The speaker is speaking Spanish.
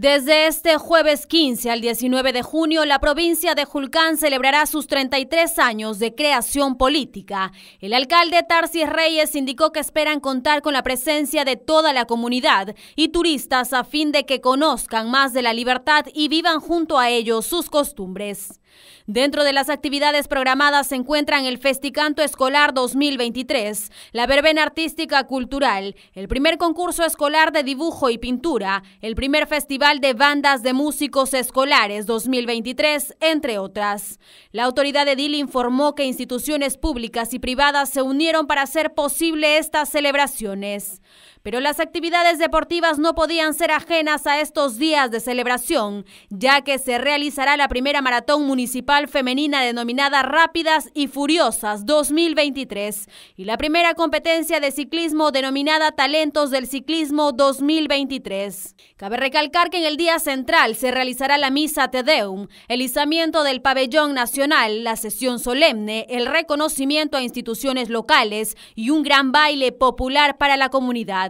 Desde este jueves 15 al 19 de junio, la provincia de Julcán celebrará sus 33 años de creación política. El alcalde Tarsis Reyes indicó que esperan contar con la presencia de toda la comunidad y turistas a fin de que conozcan más de la libertad y vivan junto a ellos sus costumbres. Dentro de las actividades programadas se encuentran el Festicanto Escolar 2023, la Verbena Artística Cultural, el primer concurso escolar de dibujo y pintura, el primer festival de Bandas de Músicos Escolares 2023, entre otras. La autoridad de DIL informó que instituciones públicas y privadas se unieron para hacer posible estas celebraciones. Pero las actividades deportivas no podían ser ajenas a estos días de celebración, ya que se realizará la primera maratón municipal femenina denominada Rápidas y Furiosas 2023 y la primera competencia de ciclismo denominada Talentos del Ciclismo 2023. Cabe recalcar que en el día central se realizará la misa Tedeum, el izamiento del pabellón nacional, la sesión solemne, el reconocimiento a instituciones locales y un gran baile popular para la comunidad.